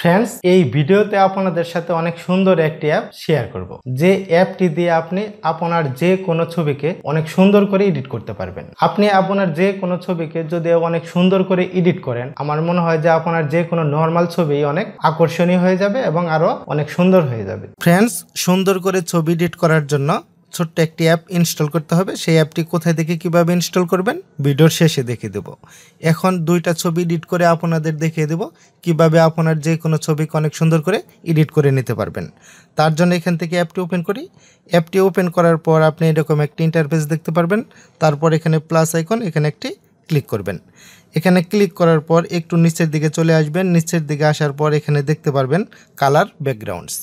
Friends এই ভিডিওতে আপনাদের সাথে অনেক সুন্দর একটি অ্যাপ শেয়ার করব। যে অ্যাপটি দিয়ে আপনি আপনার যে কোনো ছবিকে অনেক সুন্দর করে এডিট করতে পারবেন আপনি আপনার যে কোনো ছবিকে যদি অনেক সুন্দর করে এডিট করেন আমার মনে হয় যে আপনার যে কোনো নর্মাল ছবি অনেক আকর্ষণীয় হয়ে যাবে এবং আরও অনেক সুন্দর হয়ে যাবে ফ্রেন্ডস সুন্দর করে ছবি এডিট করার জন্য ছোট্ট একটি অ্যাপ ইনস্টল করতে হবে সেই অ্যাপটি কোথায় থেকে কিভাবে ইনস্টল করবেন ভিডিওর শেষে দেখিয়ে দেব এখন দুইটা ছবি এডিট করে আপনাদের দেখিয়ে দেব কিভাবে আপনার যে কোনো ছবিকে অনেক সুন্দর করে এডিট করে নিতে পারবেন তার জন্য এখান থেকে অ্যাপটি ওপেন করি অ্যাপটি ওপেন করার পর আপনি এরকম একটি ইন্টারফেস দেখতে পারবেন তারপর এখানে প্লাস আইকন এখানে একটি ক্লিক করবেন এখানে ক্লিক করার পর একটু নিচের দিকে চলে আসবেন নিচের দিকে আসার পর এখানে দেখতে পারবেন কালার ব্যাকগ্রাউন্ডস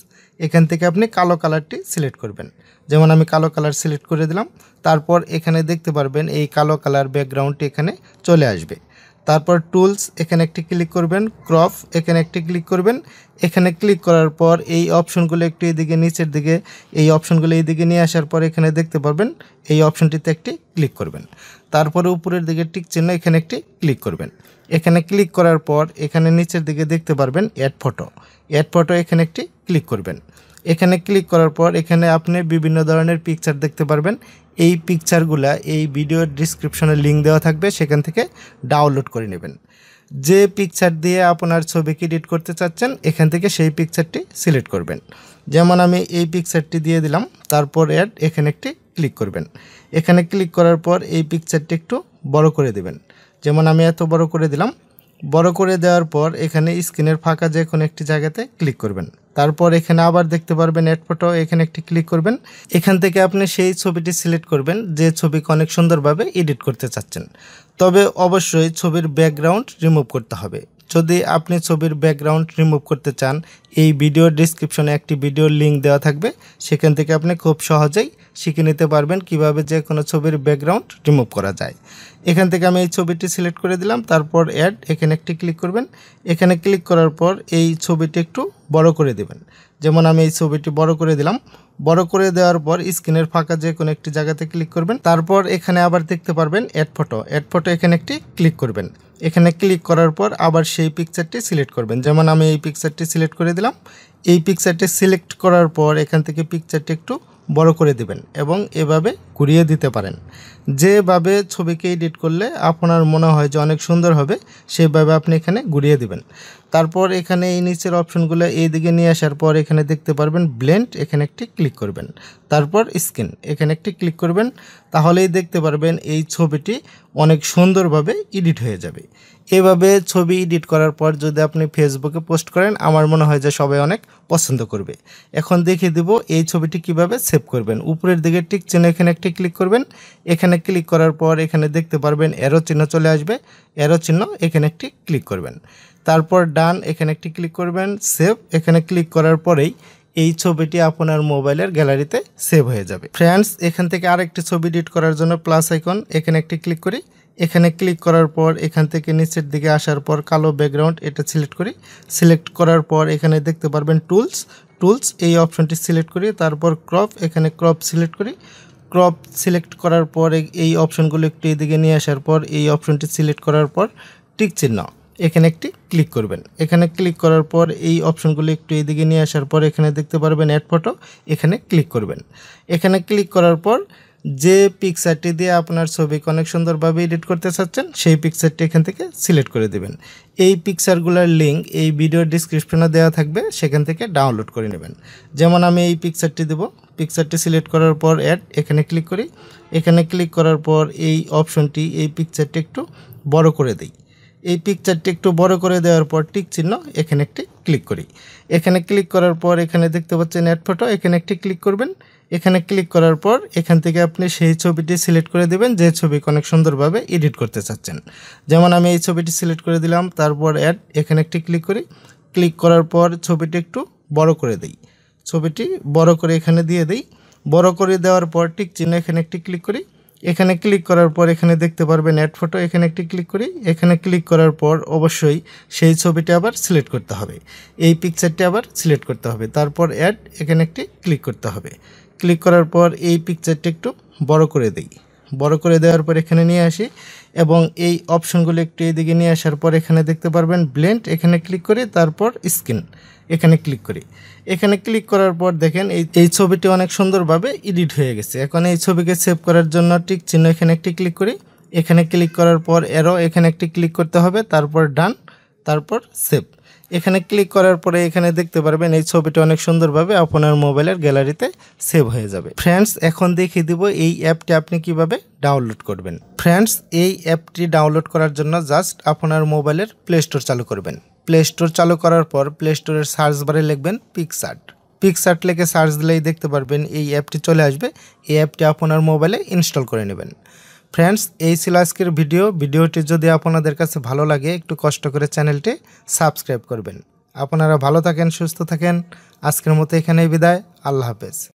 এখান থেকে আপনি কালো কালারটি সিলেক্ট করবেন যেমন আমি কালো কালার সিলেক্ট করে দিলাম তারপর এখানে দেখতে পারবেন এই কালো কালার ব্যাকগ্রাউন্ডটি এখানে চলে আসবে তারপর টুলস এখানে একটি ক্লিক করবেন ক্রপ এখানে একটি ক্লিক করবেন এখানে ক্লিক করার পর এই অপশনগুলো একটু এদিকে নিচের দিকে এই অপশনগুলো এইদিকে নিয়ে আসার পর এখানে দেখতে পারবেন এই অপশনটিতে একটি ক্লিক করবেন তারপরে উপরের দিকে টিক চিহ্ন এখানে একটি ক্লিক করবেন এখানে ক্লিক করার পর এখানে নিচের দিকে দেখতে পারবেন অ্যাড ফটো অ্যাড ফটো এখানে একটি ক্লিক করবেন এখানে ক্লিক করার পর এখানে আপনি বিভিন্ন ধরনের পিকচার দেখতে পারবেন এই পিকচারগুলা এই ভিডিওর ডিসক্রিপশনে লিঙ্ক দেওয়া থাকবে সেখান থেকে ডাউনলোড করে নেবেন যে পিকচার দিয়ে আপনার ছবিকে এডিট করতে চাচ্ছেন এখান থেকে সেই পিকচারটি সিলেক্ট করবেন যেমন আমি এই পিকচারটি দিয়ে দিলাম তারপর অ্যাড এখানে একটি ক্লিক করবেন এখানে ক্লিক করার পর এই পিকচারটি একটু বড় করে দেবেন যেমন আমি এত বড় করে দিলাম বড় করে দেওয়ার পর এখানে স্ক্রিনের ফাঁকা যে কোনো একটি জায়গাতে ক্লিক করবেন তারপর এখানে আবার দেখতে পারবেন নেট ফটো এখানে একটি ক্লিক করবেন এখান থেকে আপনি সেই ছবিটি সিলেক্ট করবেন যে ছবিকে অনেক সুন্দরভাবে এডিট করতে চাচ্ছেন তবে অবশ্যই ছবির ব্যাকগ্রাউন্ড রিমুভ করতে হবে যদি আপনি ছবির ব্যাকগ্রাউন্ড রিমুভ করতে চান এই ভিডিও ডিসক্রিপশনে একটি ভিডিও লিঙ্ক দেওয়া থাকবে সেখান থেকে আপনি খুব সহজেই শিখে নিতে পারবেন কিভাবে যে কোনো ছবির ব্যাকগ্রাউন্ড রিমুভ করা যায় এখান থেকে আমি এই ছবিটি সিলেক্ট করে দিলাম তারপর অ্যাড এখানে একটি ক্লিক করবেন এখানে ক্লিক করার পর এই ছবিটি একটু বড় করে দেবেন যেমন আমি এই ছবিটি বড় করে দিলাম বড় করে দেওয়ার পর স্ক্রিনের ফাঁকা যে কোনো একটি জায়গাতে ক্লিক করবেন তারপর এখানে আবার দেখতে পারবেন অ্যাড ফটো অ্যাড ফটো এখানে একটি ক্লিক করবেন এখানে ক্লিক করার পর আবার সেই পিকচারটি সিলেক্ট করবেন যেমন আমি এই পিকচারটি সিলেক্ট করে দিলাম এই পিকচারটি সিলেক্ট করার পর এখান থেকে পিকচারটি একটু বড় করে দিবেন এবং এভাবে ঘুরিয়ে দিতে পারেন যেভাবে ছবিকে এডিট করলে আপনার মনে হয় যে অনেক সুন্দর হবে সেভাবে আপনি এখানে ঘুরিয়ে দিবেন তারপর এখানে এই নিচের অপশনগুলো দিকে নিয়ে আসার পর এখানে দেখতে পারবেন ব্লেন্ড এখানে একটি ক্লিক করবেন তারপর স্কিন এখানে একটি ক্লিক করবেন তাহলেই দেখতে পারবেন এই ছবিটি অনেক সুন্দরভাবে এডিট হয়ে যাবে এভাবে ছবি এডিট করার পর যদি আপনি ফেসবুকে পোস্ট করেন আমার মনে হয় যে সবাই অনেক পছন্দ করবে এখন দেখিয়ে দিব এই ছবিটি কিভাবে সেভ করবেন উপরের দিকে টিক চেনে এখানে একটি ক্লিক করবেন এখানে এখানে ক্লিক করার পর এখানে দেখতে পারবেন এরো চিহ্ন চলে আসবে এরো চিহ্ন এখানে একটি ক্লিক করবেন তারপর ডান এখানে একটি ক্লিক করবেন সেভ এখানে ক্লিক করার পরেই এই ছবিটি আপনার মোবাইলের গ্যালারিতে সেভ হয়ে যাবে ফ্রেন্ডস এখান থেকে আরেকটি ছবি এডিট করার জন্য প্লাস আইকন এখানে একটি ক্লিক করি এখানে ক্লিক করার পর এখান থেকে নিচের দিকে আসার পর কালো ব্যাকগ্রাউন্ড এটা সিলেক্ট করি সিলেক্ট করার পর এখানে দেখতে পারবেন টুলস টুলস এই অপশনটি সিলেক্ট করি তারপর ক্রপ এখানে ক্রপ সিলেক্ট করি ক্রপ সিলেক্ট করার পর এই অপশনগুলো একটু এদিকে নিয়ে আসার পর এই অপশনটি সিলেক্ট করার পর টিক চিহ্ন এখানে একটি ক্লিক করবেন এখানে ক্লিক করার পর এই অপশনগুলো একটু এদিকে নিয়ে আসার পর এখানে দেখতে পারবেন অ্যাড ফটো এখানে ক্লিক করবেন এখানে ক্লিক করার পর যে পিকচারটি দিয়ে আপনার ছবি অনেক সুন্দরভাবে এডিট করতে চাচ্ছেন সেই পিকচারটি এখান থেকে সিলেক্ট করে দেবেন এই পিকচারগুলোর লিঙ্ক এই ভিডিওর ডিসক্রিপশনে দেওয়া থাকবে সেখান থেকে ডাউনলোড করে নেবেন যেমন আমি এই পিকচারটি দেব পিকচারটি সিলেক্ট করার পর অ্যাড এখানে ক্লিক করি এখানে ক্লিক করার পর এই অপশনটি এই পিকচারটি একটু বড় করে দিই এই পিকচারটি একটু বড় করে দেওয়ার পর টিক চিহ্ন এখানে একটি ক্লিক করি এখানে ক্লিক করার পর এখানে দেখতে পাচ্ছেন অ্যাড ফটো এখানে একটি ক্লিক করবেন এখানে ক্লিক করার পর এখান থেকে আপনি সেই ছবিটি সিলেক্ট করে দেবেন যে ছবি অনেক সুন্দরভাবে এডিট করতে চাচ্ছেন যেমন আমি এই ছবিটি সিলেক্ট করে দিলাম তারপর অ্যাড এখানে একটি ক্লিক করি ক্লিক করার পর ছবিটি একটু বড় করে দিই ছবিটি বড় করে এখানে দিয়ে দিই বড় করে দেওয়ার পর ঠিক চিহ্ন এখানে একটি ক্লিক করি এখানে ক্লিক করার পর এখানে দেখতে পারবেন অ্যাড ফটো এখানে একটি ক্লিক করি এখানে ক্লিক করার পর অবশ্যই সেই ছবিটি আবার সিলেক্ট করতে হবে এই পিকচারটি আবার সিলেক্ট করতে হবে তারপর অ্যাড এখানে একটি ক্লিক করতে হবে ক্লিক করার পর এই পিকচারটা একটু বড় করে দিই বড় করে দেওয়ার পর এখানে নিয়ে আসি এবং এই অপশনগুলো একটু এইদিকে নিয়ে আসার পর এখানে দেখতে পারবেন ব্লেন্ড এখানে ক্লিক করে তারপর স্ক্রিন এখানে ক্লিক করি এখানে ক্লিক করার পর দেখেন এই এই ছবিটি অনেক সুন্দরভাবে এডিট হয়ে গেছে এখন এই ছবিকে সেভ করার জন্য টিক চিহ্ন এখানে একটি ক্লিক করি এখানে ক্লিক করার পর এরও এখানে একটি ক্লিক করতে হবে তারপর ডান তারপর সেভ এখানে ক্লিক করার পরে এখানে দেখতে পারবেন এই ছবিটা অনেক সুন্দরভাবে আপনার মোবাইলের গ্যালারিতে সেভ হয়ে যাবে ফ্রেন্ডস এখন দেখিয়ে দিব এই অ্যাপটি আপনি কিভাবে ডাউনলোড করবেন ফ্রেন্ডস এই অ্যাপটি ডাউনলোড করার জন্য জাস্ট আপনার মোবাইলের প্লে স্টোর চালু করবেন প্লে স্টোর চালু করার পর প্লে স্টোরের সার্চ বারে লিখবেন পিকসার্ট পিকসার্ট লেখে সার্চ দিলেই দেখতে পারবেন এই অ্যাপটি চলে আসবে এই অ্যাপটি আপনার মোবাইলে ইনস্টল করে নেবেন ফ্রেন্ডস এই ছিল আজকের ভিডিও ভিডিওটি যদি আপনাদের কাছে ভালো লাগে একটু কষ্ট করে চ্যানেলটি সাবস্ক্রাইব করবেন আপনারা ভালো থাকেন সুস্থ থাকেন আজকের মতো এখানেই বিদায় আল্লাহ হাফেজ